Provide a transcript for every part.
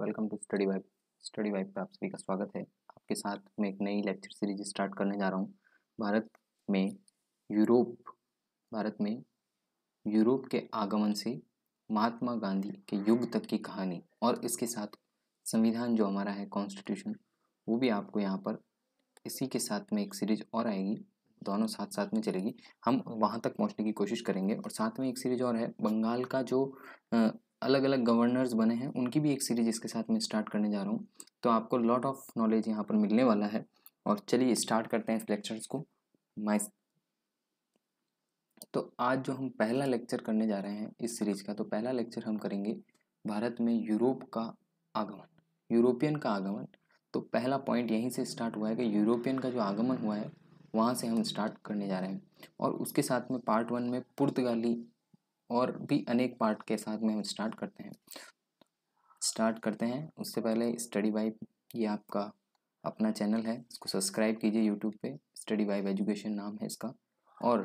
welcome to study vibe study vibe पे आप सभी का स्वागत है आपके साथ मैं एक नई लेक्चर सीरीज स्टार्ट करने जा रहा हूँ भारत में यूरोप भारत में यूरोप के आगमन से महात्मा गांधी के युग तक की कहानी और इसके साथ संविधान जो हमारा है कॉन्स्टिट्यूशन वो भी आपको यहाँ पर इसी के साथ में एक सीरीज और आएगी दोनों साथ साथ में चलेगी हम वहाँ तक पहुँचने की कोशिश करेंगे और साथ में एक सीरीज और है बंगाल का जो अलग अलग गवर्नर्स बने हैं उनकी भी एक सीरीज इसके साथ में स्टार्ट करने जा रहा हूँ तो आपको लॉट ऑफ नॉलेज यहाँ पर मिलने वाला है और चलिए स्टार्ट करते हैं इस लेक्चर्स को माइस तो आज जो हम पहला लेक्चर करने जा रहे हैं इस सीरीज का तो पहला लेक्चर हम करेंगे भारत में यूरोप का आगमन यूरोपियन का आगमन तो पहला पॉइंट यहीं से स्टार्ट हुआ है कि यूरोपियन का जो आगमन हुआ है वहाँ से हम स्टार्ट करने जा रहे हैं और उसके साथ में पार्ट वन में पुर्तगाली और भी अनेक पार्ट के साथ में हम स्टार्ट करते हैं स्टार्ट करते हैं उससे पहले स्टडी वाइब ये आपका अपना चैनल है इसको सब्सक्राइब कीजिए यूट्यूब पे स्टडी वाइब एजुकेशन नाम है इसका और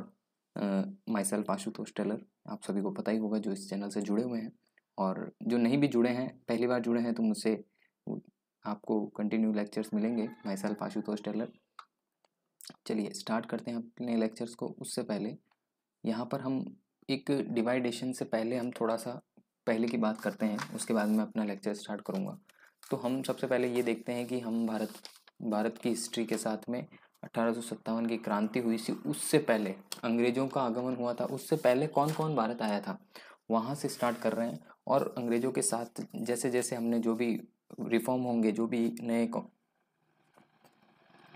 माई सेल्फ आशुतोष टेलर आप सभी को पता ही होगा जो इस चैनल से जुड़े हुए हैं और जो नहीं भी जुड़े हैं पहली बार जुड़े हैं तो मुझसे आपको कंटिन्यू लेक्चर्स मिलेंगे माई सेल्फ आशुतोष टेलर चलिए स्टार्ट करते हैं अपने लेक्चर्स को उससे पहले यहाँ पर हम एक डिवाइडेशन से पहले हम थोड़ा सा पहले की बात करते हैं उसके बाद मैं अपना लेक्चर स्टार्ट करूँगा तो हम सबसे पहले ये देखते हैं कि हम भारत भारत की हिस्ट्री के साथ में अठारह की क्रांति हुई थी उससे पहले अंग्रेज़ों का आगमन हुआ था उससे पहले कौन कौन भारत आया था वहाँ से स्टार्ट कर रहे हैं और अंग्रेज़ों के साथ जैसे जैसे हमने जो भी रिफॉर्म होंगे जो भी नए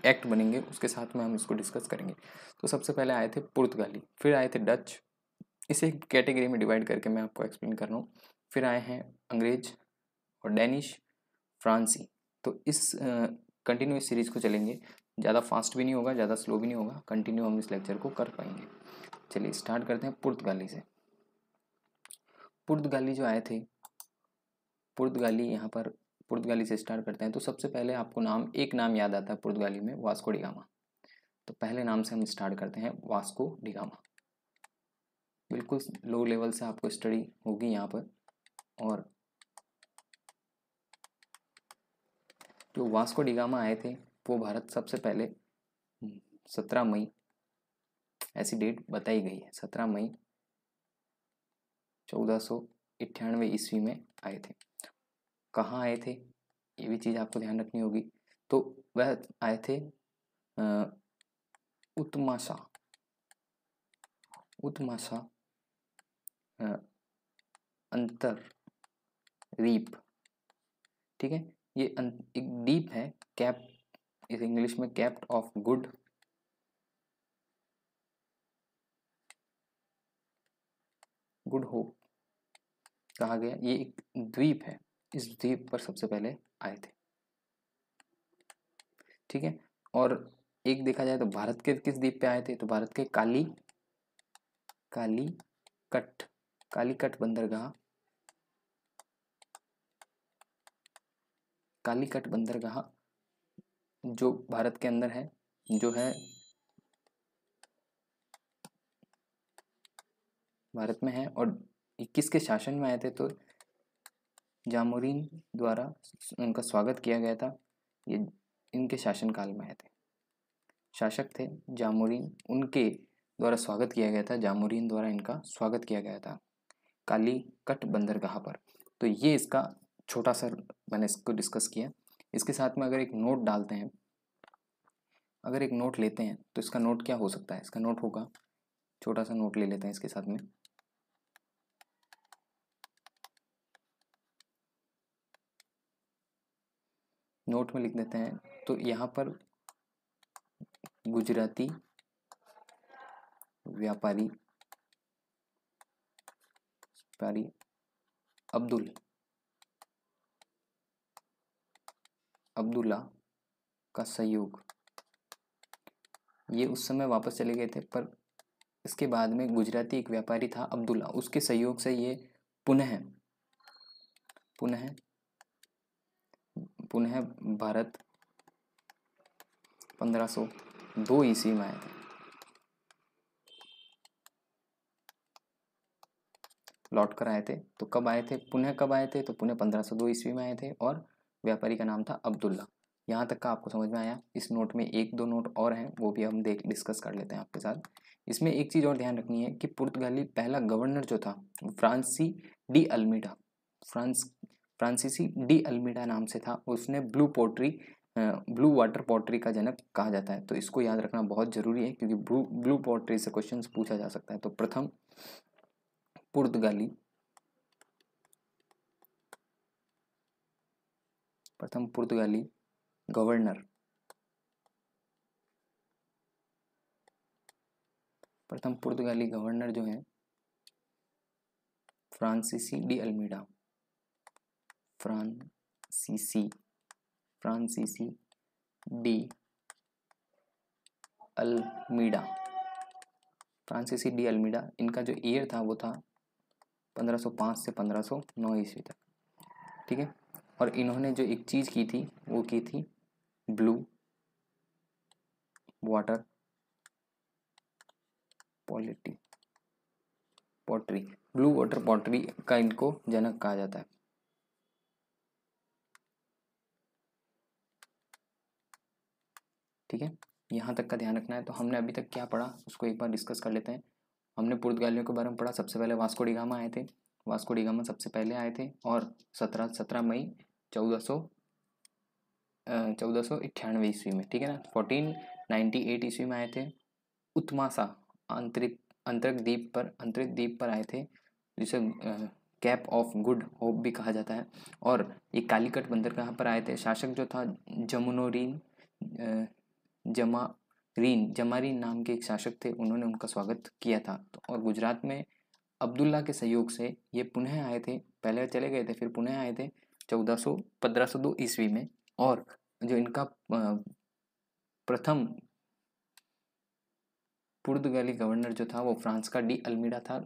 एक्ट बनेंगे उसके साथ में हम इसको डिस्कस करेंगे तो सबसे पहले आए थे पुर्तगाली फिर आए थे डच इसे एक कैटेगरी में डिवाइड करके मैं आपको एक्सप्लेन कर रहा हूँ फिर आए हैं अंग्रेज और डेनिश फ्रांसी तो इस कंटिन्यू इस सीरीज़ को चलेंगे ज़्यादा फास्ट भी नहीं होगा ज़्यादा स्लो भी नहीं होगा कंटिन्यू हम इस लेक्चर को कर पाएंगे चलिए स्टार्ट करते हैं पुर्तगाली से पुर्तगाली जो आए थे पुर्तगाली यहाँ पर पुर्तगाली से स्टार्ट करते हैं तो सबसे पहले आपको नाम एक नाम याद आता है पुर्तगाली में वास्को डिगामा तो पहले नाम से हम स्टार्ट करते हैं वास्को डिगामा बिल्कुल लो लेवल से आपको स्टडी होगी यहाँ पर और जो वास्को डिगामा आए थे वो भारत सबसे पहले हम्म, सत्रह मई ऐसी डेट बताई गई है सत्रह मई चौदह सौ इट्ठानवे ईस्वी में आए थे कहाँ आए थे ये भी चीज़ आपको ध्यान रखनी होगी तो वह आए थे उत्माशा उत्माशा अंतर रीप ठीक है ये अं, एक डीप है कैप इस इंग्लिश में cape of good good hope कहा गया ये एक द्वीप है इस द्वीप पर सबसे पहले आए थे ठीक है और एक देखा जाए तो भारत के किस द्वीप पे आए थे तो भारत के काली काली कट कालीकट बंदरगाह कालीकट बंदरगाह जो भारत के अंदर है जो है भारत में है और किसके के शासन में आए थे तो जामोरीन द्वारा उनका स्वागत किया गया था ये इनके शासनकाल में आए थे शासक थे जामोरीन उनके द्वारा स्वागत किया गया था जामोरीन द्वारा इनका स्वागत किया गया था काली कट बंदरगाह पर तो ये इसका छोटा सा मैंने इसको डिस्कस किया इसके साथ में अगर एक नोट डालते हैं अगर एक नोट लेते हैं तो इसका नोट क्या हो सकता है इसका नोट होगा छोटा सा नोट ले लेते हैं इसके साथ में नोट में लिख देते हैं तो यहाँ पर गुजराती व्यापारी एक्सपायरी अब्दुल अब्दुल्ला का सहयोग ये उस समय वापस चले गए थे पर इसके बाद में गुजराती एक व्यापारी था अब्दुल्ला उसके सहयोग से ये पुनः पुनः पुनः भारत पंद्रह सौ दो ईस्वी में आए थे लौट कर आए थे तो कब आए थे पुनः कब आए थे तो पुनः पंद्रह सौ दो ईस्वी में आए थे और व्यापारी का नाम था अब्दुल्ला यहाँ तक का आपको समझ में आया इस नोट में एक दो नोट और हैं वो भी हम देख डिस्कस कर लेते हैं आपके साथ इसमें एक चीज़ और ध्यान रखनी है कि पुर्तगाली पहला गवर्नर जो था Francisco de Almeida France Francisco de Almeida नाम से था उसने blue pottery blue water pottery का जनक कहा जाता है तो इसको याद रखना बहुत ज़रूरी है क्योंकि ब्लू ब्लू पॉटरी से क्वेश्चन पूछा जा सकता है तो प्रथम पुर्तगाली प्रथम पुर्तगाली गवर्नर प्रथम पुर्तगाली गवर्नर जो है फ्रांसीसी de Almeida Francisco Francisco de Almeida Francisco de Almeida इनका जो ईयर था वो था 1505 से 1509 ईस्वी तक ठीक है और इन्होंने जो एक चीज़ की थी वो की थी blue water polity pottery blue water pottery का इनको जनक कहा जाता है ठीक है यहाँ तक का ध्यान रखना है तो हमने अभी तक क्या पढ़ा उसको एक बार डिस्कस कर लेते हैं हमने पुर्तगालियों के बारे में पढ़ा सबसे पहले वास्को डिगामा आए थे वास्को डिगामा सबसे पहले आए थे और सत्रह सत्रह मई चौदह सौ चौदह सौ इक्यानवे ईस्वी में ठीक है ना फोर्टीन नाइन्टी एट ईस्वी में आए थे उत्मासा आंतरिक अंतरिक द्वीप पर अंतरिक द्वीप पर आए थे जिसे कैप ऑफ गुड होप भी कहा जाता है और ये कालीकट बंदर कहाँ पर आए थे शासक जो था जमुनोरीन जमा ग्रीन जमारी नाम के एक शासक थे उन्होंने उनका स्वागत किया था तो और गुजरात में अब्दुल्ला के सहयोग से ये पुनः आए थे पहले चले गए थे फिर पुनः आए थे चौदह सौ पंद्रह सौ दो ईस्वी में और जो इनका प्रथम पुर्तगाली गवर्नर जो था वो फ्रांस का डी अल्मीडा था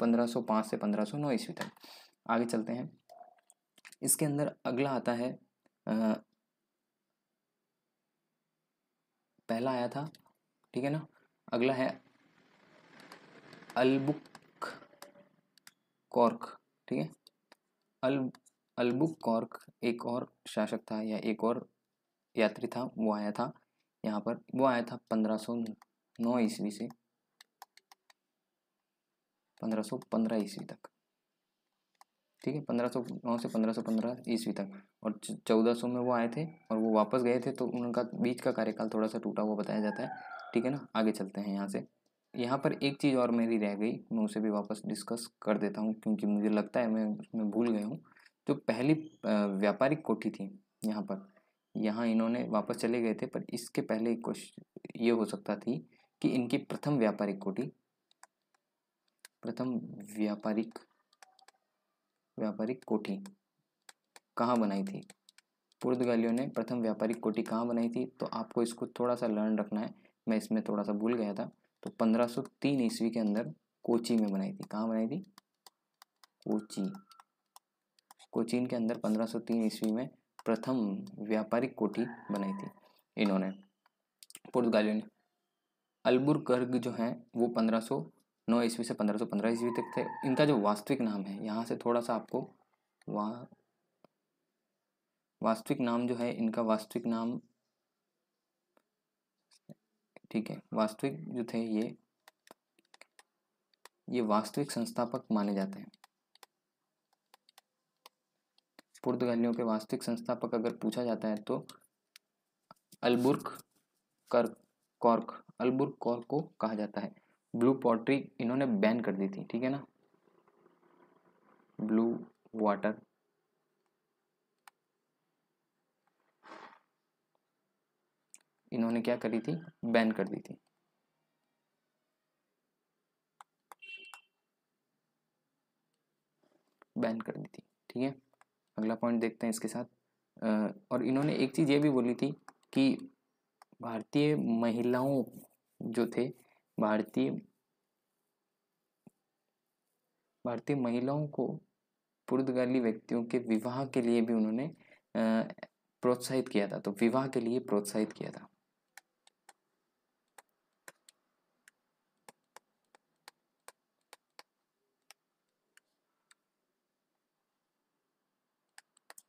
पंद्रह सौ पाँच से पंद्रह सौ नौ ईस्वी तक आगे चलते हैं इसके अंदर अगला आता है पहला आया था ठीक है ना अगला है अलबुक कॉर्क ठीक है अल अलबुक कॉर्क एक और शासक था या एक और यात्री था वो आया था यहाँ पर वो आया था पंद्रह सौ नौ ईस्वी से पंद्रह सौ पंद्रह ईस्वी तक ठीक है पंद्रह सौ नौ से पंद्रह सौ पंद्रह ईस्वी तक और चौदह सौ में वो आए थे और वो वापस गए थे तो उनका बीच का कार्यकाल थोड़ा सा टूटा हुआ बताया जाता है ठीक है ना आगे चलते हैं यहाँ से यहाँ पर एक चीज़ और मेरी रह गई मैं उसे भी वापस डिस्कस कर देता हूँ क्योंकि मुझे लगता है मैं उसमें भूल गया हूँ जो पहली व्यापारिक कोठी थी यहाँ पर यहाँ इन्होंने वापस चले गए थे पर इसके पहले एक ये हो सकता थी कि इनकी प्रथम व्यापारिक कोठी प्रथम व्यापारिक व्यापारिक कोठी कहाँ बनाई थी पुर्तगालियों ने प्रथम व्यापारिक कोठी कहाँ बनाई थी तो आपको इसको थोड़ा सा लर्न रखना है मैं इसमें थोड़ा सा भूल गया था तो 1503 ईस्वी के अंदर कोची में बनाई थी कहाँ बनाई थी कोची कोचीन के अंदर 1503 ईस्वी में प्रथम व्यापारिक कोठी बनाई थी इन्होंने पुर्तगालियों ने अलबुर्ग जो है वो पंद्रह नौ ईस्वी से पंद्रह सौ पंद्रह ईस्वी तक थे इनका जो वास्तविक नाम है यहाँ से थोड़ा सा आपको वा वास्तविक नाम जो है इनका वास्तविक नाम ठीक है वास्तविक जो थे ये ये वास्तविक संस्थापक माने जाते हैं पुर्तगालियों के वास्तविक संस्थापक अगर पूछा जाता है तो अलबुर्क कर कॉर्क अलबुर्क कॉर्क को कहा जाता है ब्लू पॉटरी इन्होंने बैन कर दी थी ठीक है ना ब्लू वाटर इन्होंने क्या करी थी बैन कर दी थी बैन कर दी थी ठीक है अगला पॉइंट देखते हैं इसके साथ और इन्होंने एक चीज़ ये भी बोली थी कि भारतीय महिलाओं जो थे भारतीय भारतीय महिलाओं को पुर्तगाली व्यक्तियों के विवाह के लिए भी उन्होंने प्रोत्साहित किया था तो विवाह के लिए प्रोत्साहित किया था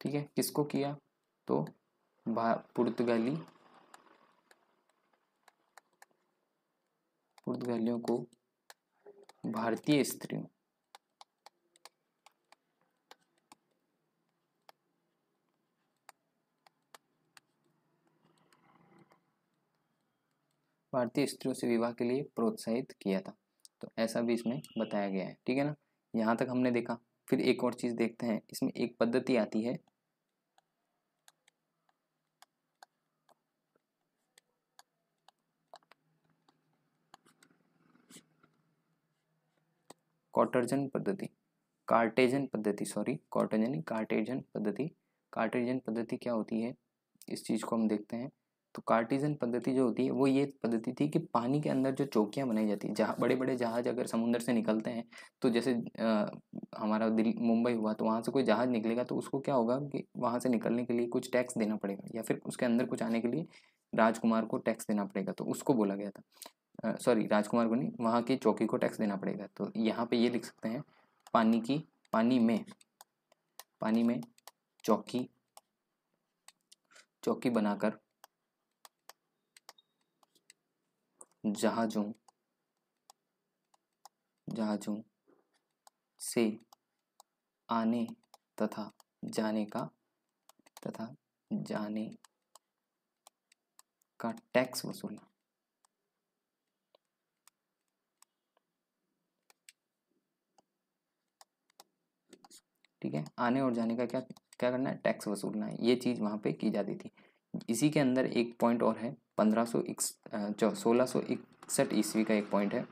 ठीक है किसको किया तो पुर्तगाली पुर्तगालियों को भारतीय स्त्रियों भारतीय स्त्रियों से विवाह के लिए प्रोत्साहित किया था तो ऐसा भी इसमें बताया गया है ठीक है ना यहाँ तक हमने देखा फिर एक और चीज़ देखते हैं इसमें एक पद्धति आती है कॉटर्जन पद्धति कार्टेजन पद्धति सॉरी कॉटर्जन कार्टेजन पद्धति कार्टेजन पद्धति क्या होती है इस चीज़ को हम देखते हैं तो कार्टिजन पद्धति जो होती है वो ये पद्धति थी कि पानी के अंदर जो चौकियाँ बनाई जाती है जहाँ बड़े बड़े जहाज़ अगर समुंदर से निकलते हैं तो जैसे आ, हमारा दिल्ली मुंबई हुआ तो वहाँ से कोई जहाज़ निकलेगा तो उसको क्या होगा कि वहाँ से निकलने के लिए कुछ टैक्स देना पड़ेगा या फिर उसके अंदर कुछ आने के लिए राजकुमार को टैक्स देना पड़ेगा तो उसको बोला गया था सॉरी राजकुमार बनी वहाँ की चौकी को टैक्स देना पड़ेगा तो यहाँ पे ये लिख सकते हैं पानी की पानी में पानी में चौकी चौकी बनाकर जहाज़ों जहाज़ों से आने तथा जाने का तथा जाने का टैक्स वसूलना ठीक है आने और जाने का क्या क्या करना है टैक्स वसूलना है ये चीज़ वहाँ पे की जाती थी इसी के अंदर एक पॉइंट और है पंद्रह सौ सोलह सौ इकसठ ईस्वी का एक पॉइंट है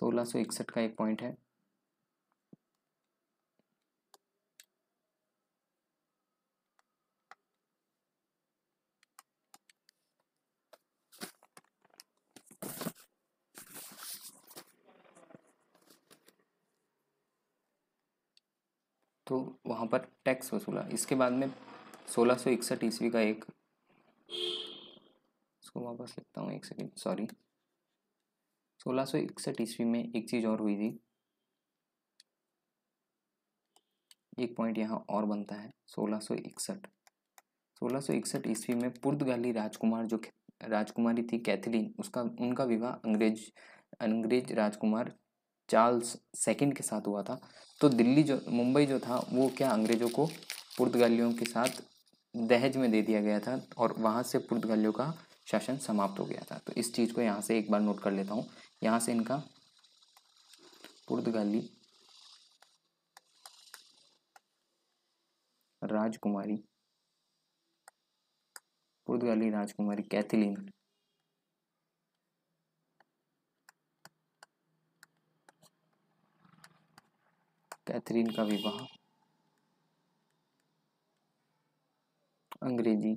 सोलह सौ इकसठ का एक पॉइंट है तो वहाँ पर टैक्स वसूला इसके बाद में सोलह सौ इकसठ ईस्वी का एक इसको वापस लिखता हूँ एक सेकेंड सॉरी सोलह सौ इकसठ ईस्वी में एक चीज़ और हुई थी एक पॉइंट यहाँ और बनता है सोलह सौ इकसठ सोलह सौ इकसठ ईस्वी में पुर्तगाली राजकुमार जो राजकुमारी थी कैथलीन उसका उनका विवाह अंग्रेज अंग्रेज राजकुमार चार्ल्स सेकंड के साथ हुआ था तो दिल्ली जो मुंबई जो था वो क्या अंग्रेज़ों को पुर्तगालियों के साथ दहेज में दे दिया गया था और वहाँ से पुर्तगालियों का शासन समाप्त हो गया था तो इस चीज़ को यहाँ से एक बार नोट कर लेता हूँ यहाँ से इनका पुर्तगाली राजकुमारी पुर्तगाली राजकुमारी कैथिलीन कैथरीन का विवाह अंग्रेजी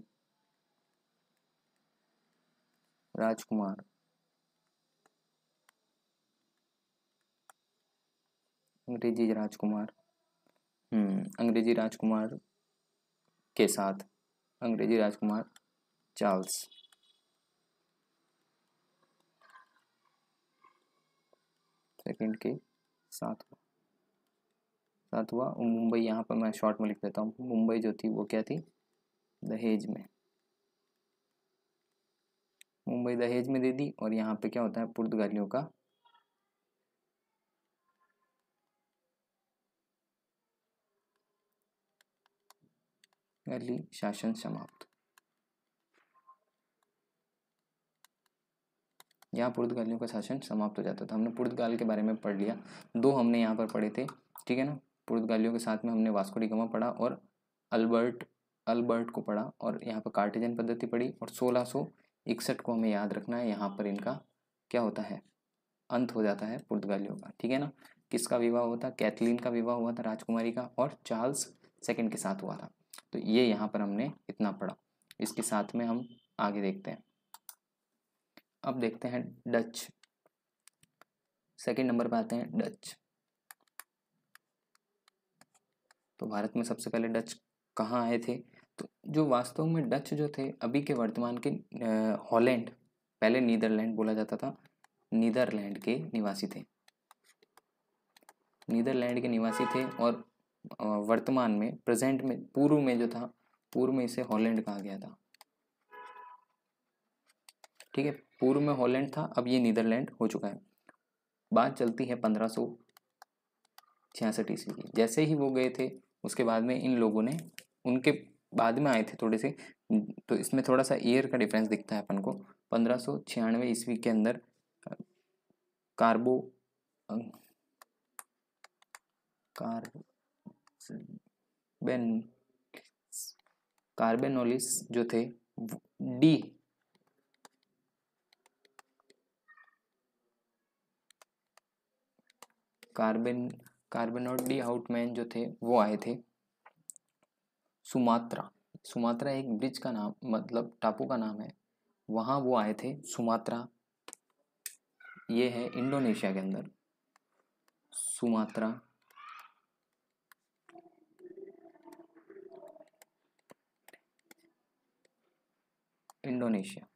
राजकुमार अंग्रेजी राजकुमार हम्म अंग्रेजी राजकुमार के साथ अंग्रेजी राजकुमार चार्ल्स सेकंड के साथ साथ हुआ मुंबई यहाँ पर मैं शॉर्ट में लिख देता हूँ मुंबई जो थी वो क्या थी दहेज में मुंबई दहेज में दे दी और यहाँ पे क्या होता है पुर्तगालियों का अर्ली शासन समाप्त यहाँ पुर्तगालियों का शासन समाप्त हो जाता था हमने पुर्तगाल के बारे में पढ़ लिया दो हमने यहाँ पर पढ़े थे ठीक है ना पुर्तगालियों के साथ में हमने वास्को डिगमा पढ़ा और अल्बर्ट अल्बर्ट को पढ़ा और यहाँ पर कार्टिजन पद्धति पढ़ी और सोलह सौ इकसठ को हमें याद रखना है यहाँ पर इनका क्या होता है अंत हो जाता है पुर्तगालियों का ठीक है ना किसका विवाह हुआ था कैथलीन का विवाह हुआ था राजकुमारी का और चार्ल्स सेकेंड के साथ हुआ था तो ये यहाँ पर हमने इतना पढ़ा इसके साथ में हम आगे देखते हैं अब देखते हैं डच सेकेंड नंबर पर आते हैं डच तो भारत में सबसे पहले डच कहाँ आए थे तो जो वास्तव में डच जो थे अभी के वर्तमान के हॉलैंड पहले नीदरलैंड बोला जाता था नीदरलैंड के निवासी थे नीदरलैंड के निवासी थे और वर्तमान में प्रेजेंट में पूर्व में जो था पूर्व में इसे हॉलैंड कहा गया था ठीक है पूर्व में हॉलैंड था अब ये नीदरलैंड हो चुका है बात चलती है पंद्रह सौ छियासठ ईस्वी की जैसे ही वो गए थे उसके बाद में इन लोगों ने उनके बाद में आए थे थोड़े से तो इसमें थोड़ा सा ईयर का डिफरेंस दिखता है अपन को पंद्रह छियानवे ईस्वी के अंदर कार्बो कार कार्बेनोलिस जो थे डी कार्बेन कार्बनोट डी आउटमैन जो थे वो आए थे सुमात्रा सुमात्रा एक ब्रिज का नाम मतलब टापू का नाम है वहाँ वो आए थे सुमात्रा ये है इंडोनेशिया के अंदर सुमात्रा इंडोनेशिया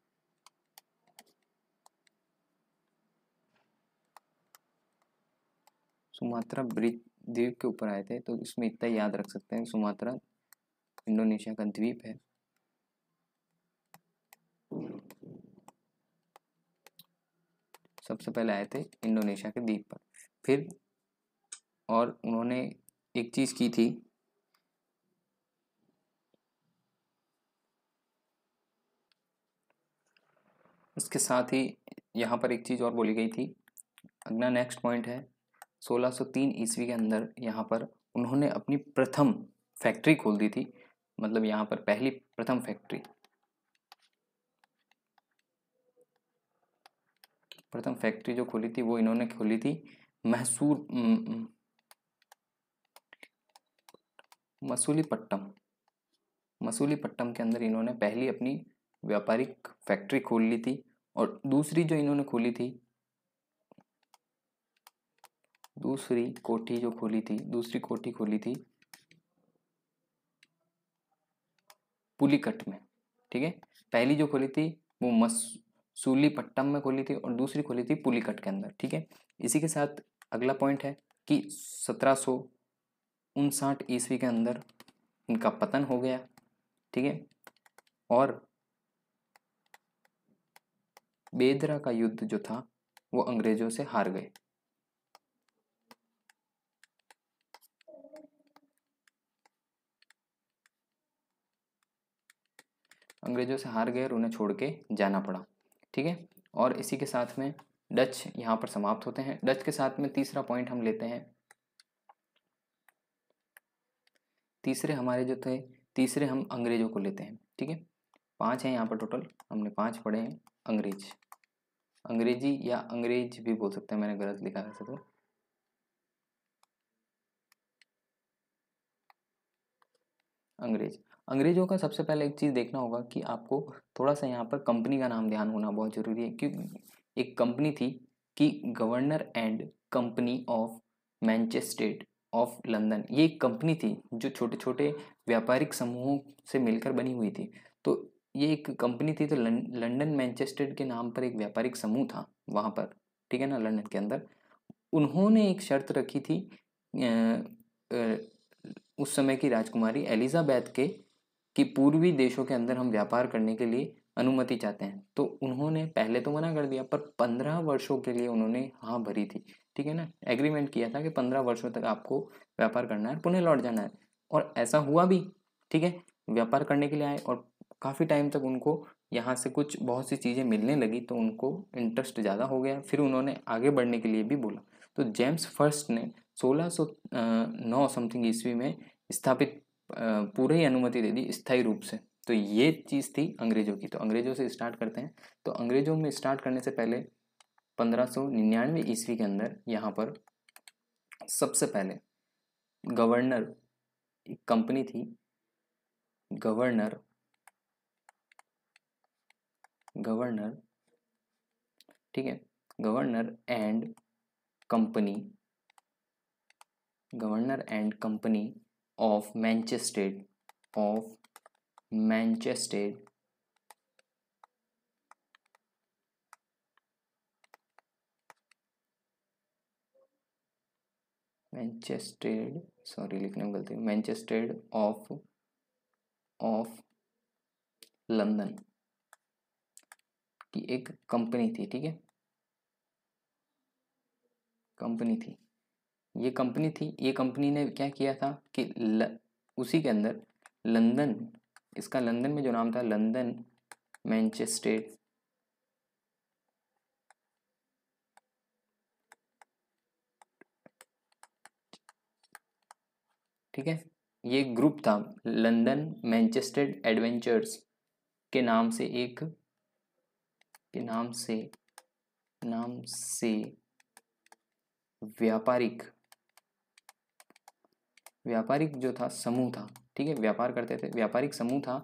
सुमात्रा ब्रिज द्वीप के ऊपर आए थे तो इसमें इतना याद रख सकते हैं सुमात्रा इंडोनेशिया का द्वीप है सबसे पहले आए थे इंडोनेशिया के द्वीप पर फिर और उन्होंने एक चीज़ की थी इसके साथ ही यहां पर एक चीज़ और बोली गई थी अगला नेक्स्ट पॉइंट है 1603 ईस्वी के अंदर यहाँ पर उन्होंने अपनी प्रथम फैक्ट्री खोल दी थी मतलब यहाँ पर पहली प्रथम फैक्ट्री प्रथम फैक्ट्री जो खोली थी वो इन्होंने खोली थी मैसूर मसूलीपट्टम मसूलीपट्टम के अंदर इन्होंने पहली अपनी व्यापारिक फैक्ट्री खोल ली थी और दूसरी जो इन्होंने खोली थी दूसरी कोठी जो खोली थी दूसरी कोठी खोली थी पुलिकट में ठीक है पहली जो खोली थी वो पट्टम में खोली थी और दूसरी खोली थी पुलिकट के अंदर ठीक है इसी के साथ अगला पॉइंट है कि सत्रह सौ उनसाठ ईस्वी के अंदर इनका पतन हो गया ठीक है और बेदरा का युद्ध जो था वो अंग्रेजों से हार गए अंग्रेज़ों से हार गए और उन्हें छोड़ के जाना पड़ा ठीक है और इसी के साथ में डच यहाँ पर समाप्त होते हैं डच के साथ में तीसरा पॉइंट हम लेते हैं तीसरे हमारे जो थे तीसरे हम अंग्रेज़ों को लेते हैं ठीक है पांच हैं यहाँ पर टोटल हमने पांच पढ़े हैं अंग्रेज अंग्रेजी या अंग्रेज भी बोल सकते हैं मैंने गलत लिखा वैसे तो अंग्रेज अंग्रेज़ों का सबसे पहले एक चीज़ देखना होगा कि आपको थोड़ा सा यहाँ पर कंपनी का नाम ध्यान होना बहुत ज़रूरी है क्योंकि एक कंपनी थी कि governor and company of Manchester of London ये एक कंपनी थी जो छोटे छोटे व्यापारिक समूहों से मिलकर बनी हुई थी तो ये एक कंपनी थी तो लंदन मैनचेस्टर के नाम पर एक व्यापारिक समूह था वहाँ पर ठीक है ना लंदन के अंदर उन्होंने एक शर्त रखी थी आ, आ, उस समय की राजकुमारी एलिजाबैथ के कि पूर्वी देशों के अंदर हम व्यापार करने के लिए अनुमति चाहते हैं तो उन्होंने पहले तो मना कर दिया पर पंद्रह वर्षों के लिए उन्होंने हाँ भरी थी ठीक है ना एग्रीमेंट किया था कि पंद्रह वर्षों तक आपको व्यापार करना है पुणे लौट जाना है और ऐसा हुआ भी ठीक है व्यापार करने के लिए आए और काफ़ी टाइम तक उनको यहाँ से कुछ बहुत सी चीज़ें मिलने लगी तो उनको इंटरेस्ट ज़्यादा हो गया फिर उन्होंने आगे बढ़ने के लिए भी बोला तो जेम्स फर्स्ट ने सोलह सौ नौ समथिंग ईस्वी में स्थापित पूरी अनुमति दे दी स्थायी रूप से तो ये चीज़ थी अंग्रेजों की तो अंग्रेजों से स्टार्ट करते हैं तो अंग्रेजों में स्टार्ट करने से पहले पंद्रह सौ निन्यानवे ईस्वी के अंदर यहाँ पर सबसे पहले गवर्नर एक कंपनी थी गवर्नर गवर्नर ठीक है governor and company governor and company of Manchester of Manchester manchester sorry लिखने में गलती manchester of of london की एक कंपनी थी ठीक है कंपनी थी ये कंपनी थी ये कंपनी ने क्या किया था कि ल, उसी के अंदर लंदन इसका लंदन में जो नाम था लंदन मैनचेस्टर ठीक है ये ग्रुप था लंदन मैनचेस्टर एडवेंचर्स के नाम से एक के नाम से नाम से व्यापारिक व्यापारिक जो था समूह था ठीक है व्यापार करते थे व्यापारिक समूह था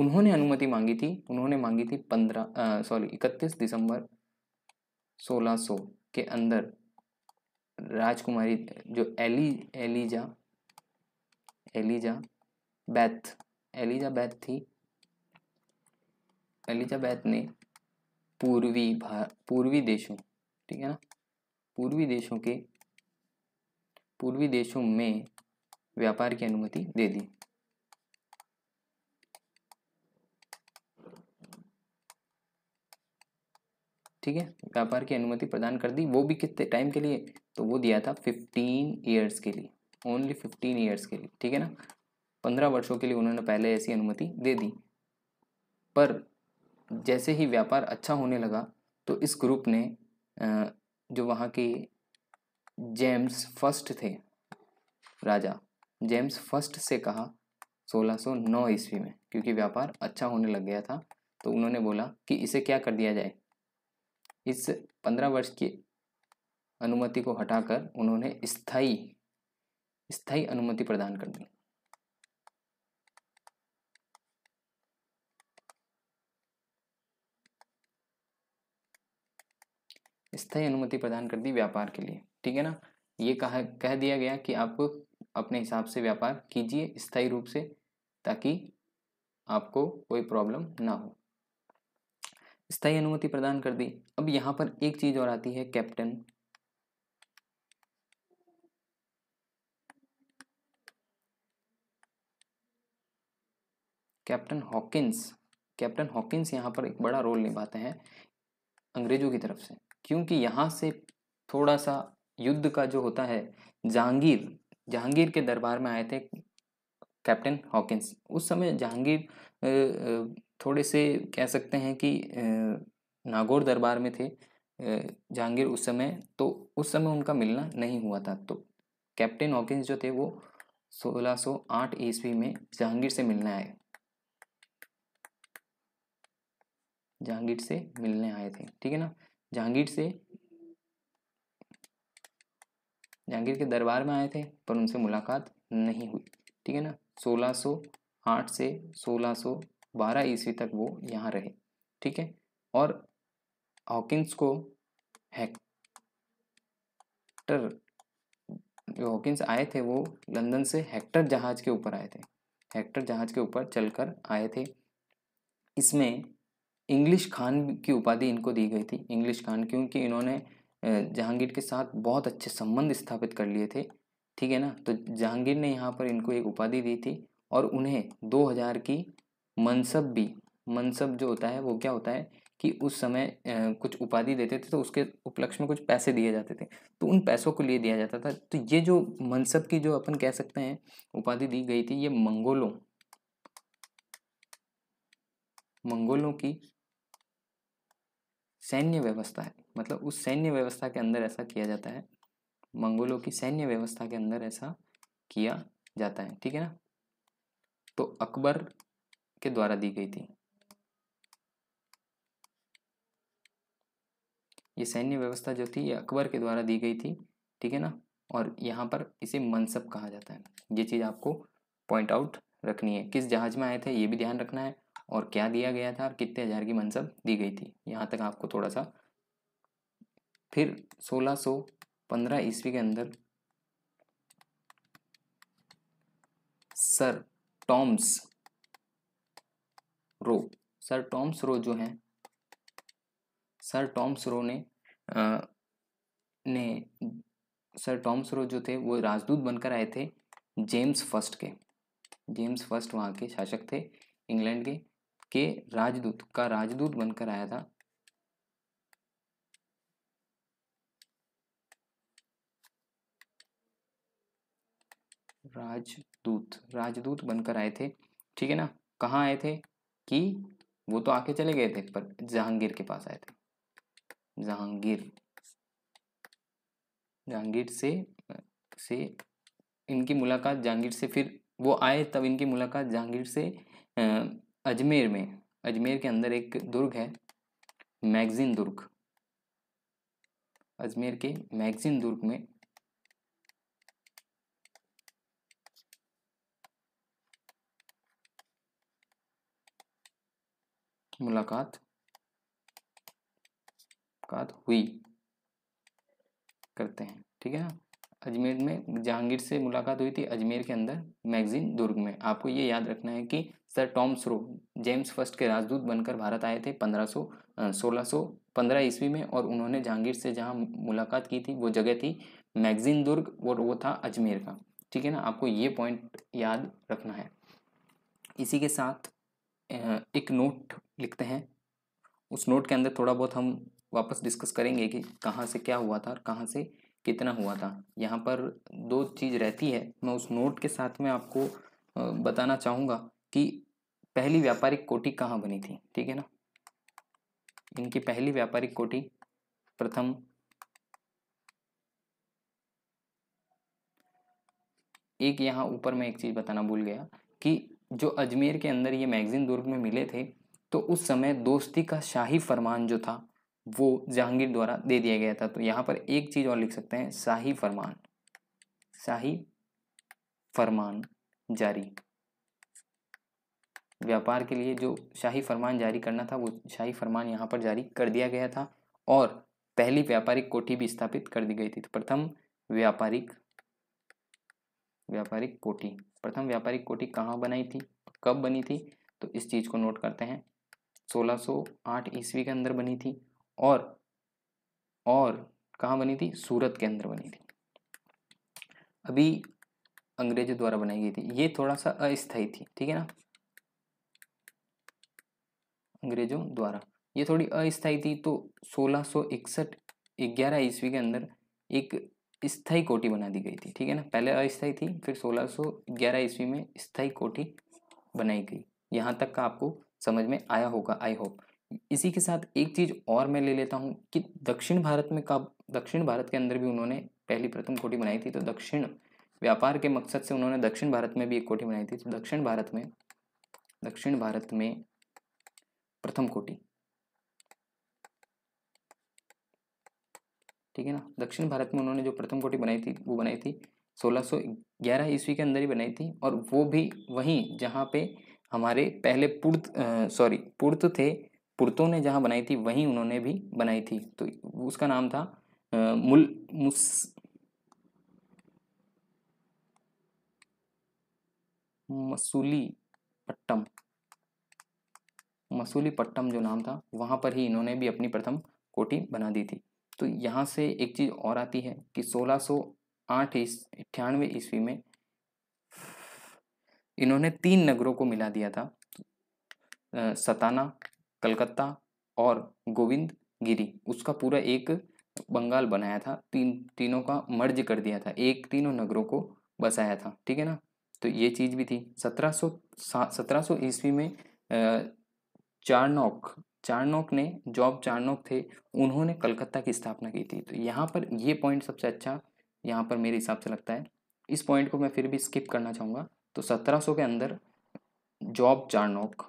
उन्होंने अनुमति मांगी थी उन्होंने मांगी थी पंद्रह सॉरी इकतीस दिसंबर सोलह सो के अंदर राजकुमारी जो एली Eliza Elizabeth Elizabeth थी एलिजा बैथ ने पूर्वी भा पूर्वी देशों ठीक है ना पूर्वी देशों के पूर्वी देशों में व्यापार की अनुमति दे दी ठीक है व्यापार की अनुमति प्रदान कर दी वो भी कितने टाइम के लिए तो वो दिया था फिफ्टीन ईयर्स के लिए ओनली फिफ्टीन ईयर्स के लिए ठीक है ना पंद्रह वर्षों के लिए उन्होंने पहले ऐसी अनुमति दे दी पर जैसे ही व्यापार अच्छा होने लगा तो इस ग्रुप ने जो वहाँ के जेम्स फर्स्ट थे राजा जेम्स फर्स्ट से कहा 1609 ईस्वी में क्योंकि व्यापार अच्छा होने लग गया था तो उन्होंने बोला कि इसे क्या कर दिया जाए इस पंद्रह वर्ष की अनुमति को हटाकर उन्होंने स्थाई स्थाई अनुमति प्रदान कर दी स्थायी अनुमति प्रदान कर दी व्यापार के लिए ठीक है ना ये कहा कह दिया गया कि आप अपने हिसाब से व्यापार कीजिए स्थायी रूप से ताकि आपको कोई प्रॉब्लम ना हो स्थायी अनुमति प्रदान कर दी अब यहां पर एक चीज़ और आती है captain captain Hawkins captain Hawkins यहाँ पर एक बड़ा रोल निभाते हैं अंग्रेजों की तरफ से क्योंकि यहाँ से थोड़ा सा युद्ध का जो होता है जहांगीर जहांगीर के दरबार में आए थे कैप्टन हॉकिंस उस समय जहांगीर थोड़े से कह सकते हैं कि नागौर दरबार में थे जहांगीर उस समय तो उस समय उनका मिलना नहीं हुआ था तो कैप्टन हॉकिंस जो थे वो 1608 ईस्वी में जहांगीर से मिलने आए जहांगीर से मिलने आए थे ठीक है ना जहांगीर से जहांगीर के दरबार में आए थे पर उनसे मुलाकात नहीं हुई ठीक है ना 1608 से 1612 ईस्वी तक वो यहाँ रहे ठीक है और हॉकिंस को हैक्टर जो हॉकिंस आए थे वो लंदन से हेक्टर जहाज के ऊपर आए थे हेक्टर जहाज के ऊपर चलकर आए थे इसमें इंग्लिश खान की उपाधि इनको दी गई थी इंग्लिश खान क्योंकि इन्होंने जहांगीर के साथ बहुत अच्छे संबंध स्थापित कर लिए थे ठीक है ना तो जहांगीर ने यहाँ पर इनको एक उपाधि दी थी और उन्हें 2000 की मनसब भी मनसब जो होता है वो क्या होता है कि उस समय कुछ उपाधि देते थे तो उसके उपलक्ष्य में कुछ पैसे दिए जाते थे तो उन पैसों को लिए दिया जाता था तो ये जो मनसब की जो अपन कह सकते हैं उपाधि दी गई थी ये मंगोलों मंगोलों की सैन्य व्यवस्था है मतलब उस सैन्य व्यवस्था के अंदर ऐसा किया जाता है मंगोलों की सैन्य व्यवस्था के अंदर ऐसा किया जाता है ठीक है ना तो अकबर के द्वारा दी गई थी ये सैन्य व्यवस्था जो थी ये अकबर के द्वारा दी गई थी ठीक है ना और यहाँ पर इसे मनसब कहा जाता है ये चीज़ आपको पॉइंट आउट रखनी है किस जहाज़ में आए थे ये भी ध्यान रखना है और क्या दिया गया था और कितने हज़ार की मनसब दी गई थी यहाँ तक आपको थोड़ा सा फिर 1615 ईस्वी के अंदर sir Thomas Roe sir Thomas Roe जो हैं सर टॉम्स रो ने आ, ने सर टॉम्स रो जो थे वो राजदूत बनकर आए थे जेम्स फर्स्ट के जेम्स फर्स्ट वहाँ के शासक थे इंग्लैंड के के राजदूत का राजदूत बनकर आया था राजदूत राजदूत बनकर आए थे ठीक है ना कहाँ आए थे कि वो तो आके चले गए थे पर जहांगीर के पास आए थे जहांगीर जहांगीर से से इनकी मुलाकात जहांगीर से फिर वो आए तब इनकी मुलाकात जहांगीर से अजमेर में अजमेर के अंदर एक दुर्ग है मैगजीन दुर्ग अजमेर के मैगजीन दुर्ग में मुलाकात मुलाकात हुई करते हैं ठीक है ना अजमेर में जहांगीर से मुलाकात हुई थी अजमेर के अंदर मैगजीन दुर्ग में आपको ये याद रखना है कि sir Thomas Roe James first के राजदूत बनकर भारत आए थे पंद्रह सो सोलह सौ पंद्रह ईस्वी में और उन्होंने जहांगीर से जहाँ मुलाकात की थी वो जगह थी मैगजीन दुर्ग और वो था अजमेर का ठीक है ना आपको ये पॉइंट याद रखना है इसी के साथ एक नोट लिखते हैं उस नोट के अंदर थोड़ा बहुत हम वापस डिस्कस करेंगे कि कहाँ से क्या हुआ था और कहाँ से कितना हुआ था यहाँ पर दो चीज़ रहती है मैं उस नोट के साथ में आपको बताना चाहूँगा कि पहली व्यापारिक कोटि कहाँ बनी थी ठीक है ना इनकी पहली व्यापारिक कोटि प्रथम एक यहाँ ऊपर मैं एक चीज़ बताना भूल गया कि जो अजमेर के अंदर ये मैगज़ीन दुर्ग में मिले थे तो उस समय दोस्ती का शाही फरमान जो था वो जहांगीर द्वारा दे दिया गया था तो यहाँ पर एक चीज़ और लिख सकते हैं शाही फरमान शाही फरमान जारी व्यापार के लिए जो शाही फरमान जारी करना था वो शाही फरमान यहाँ पर जारी कर दिया गया था और पहली व्यापारिक कोठी भी स्थापित कर दी गई थी तो प्रथम व्यापारिक व्यापारिक कोठी प्रथम व्यापारिक कोठी कहाँ बनाई थी कब बनी थी तो इस चीज़ को नोट करते हैं 1608 ईस्वी के अंदर बनी थी और और कहाँ बनी थी सूरत के अंदर बनी थी अभी अंग्रेजों द्वारा बनाई गई थी ये थोड़ा सा अस्थायी थी ठीक है ना अंग्रेजों द्वारा ये थोड़ी अस्थायी थी तो 1661 ग्यारह ईस्वी के अंदर एक स्थाई कोठी बना दी गई थी ठीक है ना पहले अस्थाई थी फिर 1611 ईस्वी में स्थाई कोठी बनाई गई यहाँ तक का आपको समझ में आया होगा आई होप इसी के साथ एक चीज़ और मैं ले लेता हूँ कि दक्षिण भारत में कब दक्षिण भारत के अंदर भी उन्होंने पहली प्रथम कोठी बनाई थी तो दक्षिण व्यापार के मकसद से उन्होंने दक्षिण भारत में भी एक कोठी बनाई थी तो दक्षिण भारत में दक्षिण भारत में प्रथम कोटी ठीक है ना दक्षिण भारत में उन्होंने जो प्रथम कोठी बनाई थी वो बनाई थी 1611 ईस्वी के अंदर ही बनाई थी और वो भी वहीं जहाँ पे हमारे पहले पुर्त सॉरी पुर्त थे पुर्तों ने जहाँ बनाई थी वहीं उन्होंने भी बनाई थी तो उसका नाम था आ, मुल मुस मसूली पट्टम मसूली पट्टम जो नाम था वहाँ पर ही इन्होंने भी अपनी प्रथम कोठी बना दी थी तो यहाँ से एक चीज़ और आती है कि सोलह सौ आठ अठानवे ईस्वी में इन्होंने तीन नगरों को मिला दिया था सताना कलकत्ता और गोविंद गिरी उसका पूरा एक बंगाल बनाया था तीन तीनों का मर्ज कर दिया था एक तीनों नगरों को बसाया था ठीक है ना तो ये चीज़ भी थी सत्रह सौ ईस्वी में चारनौक चार्नोक ने जॉब चार्नोक थे उन्होंने कलकत्ता की स्थापना की थी तो यहाँ पर ये पॉइंट सबसे अच्छा यहाँ पर मेरे हिसाब से लगता है इस पॉइंट को मैं फिर भी स्किप करना चाहूँगा तो 1700 के अंदर जॉब चार्नोक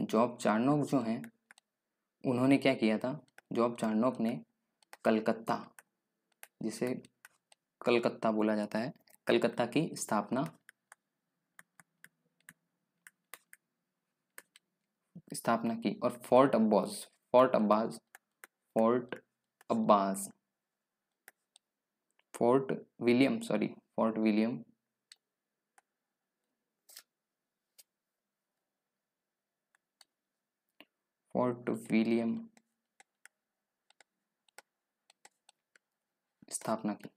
जॉब चार्नोक जो हैं उन्होंने क्या किया था जॉब चार्नोक ने कलकत्ता जिसे कलकत्ता बोला जाता है कलकत्ता की स्थापना स्थापना की और Fort Abbas Fort Abbas Fort Abbas Fort William sorry Fort William Fort William स्थापना की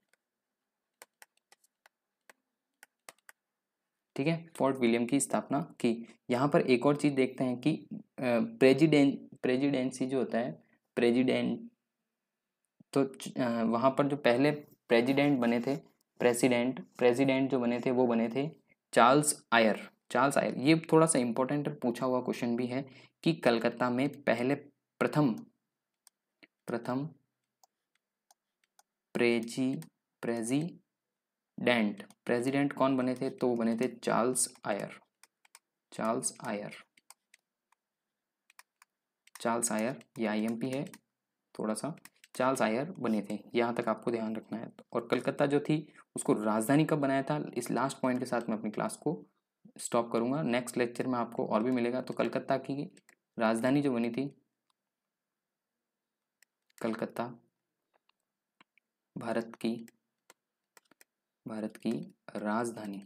ठीक है फोर्ट विलियम की स्थापना की यहाँ पर एक और चीज़ देखते हैं कि प्रेजिडेंट प्रेजिडेंसी जो होता है प्रेजिडेंट तो वहाँ पर जो पहले प्रेजिडेंट बने थे प्रेसिडेंट प्रेजिडेंट जो बने थे वो बने थे चार्ल्स आयर चार्ल्स आयर ये थोड़ा सा इम्पोर्टेंट पूछा हुआ क्वेश्चन भी है कि कलकत्ता में पहले प्रथम प्रथम प्रेजी प्रेजी डेंट प्रेसिडेंट कौन बने थे तो बने थे Charles Eyre Charles Eyre Charles Eyre ये आईएमपी है थोड़ा सा चार्ल्स आयर बने थे यहाँ तक आपको ध्यान रखना है और कलकत्ता जो थी उसको राजधानी कब बनाया था इस लास्ट पॉइंट के साथ मैं अपनी क्लास को स्टॉप करूँगा नेक्स्ट लेक्चर में आपको और भी मिलेगा तो कलकत्ता की राजधानी जो बनी थी कलकत्ता भारत की भारत की राजधानी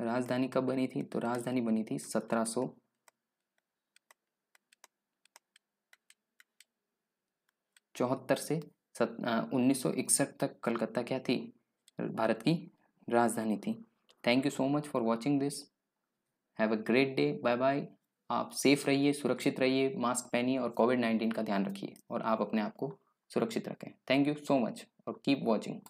राजधानी कब बनी थी तो राजधानी बनी थी सत्रह सौ चौहत्तर से उन्नीस तक कलकत्ता क्या थी भारत की राजधानी थी thank you so much for watching this have a great day bye bye आप सेफ रहिए सुरक्षित रहिए मास्क पहनिए और कोविड नाइन्टीन का ध्यान रखिए और आप अपने आप को सुरक्षित रखें थैंक यू सो मच और कीप वॉचिंग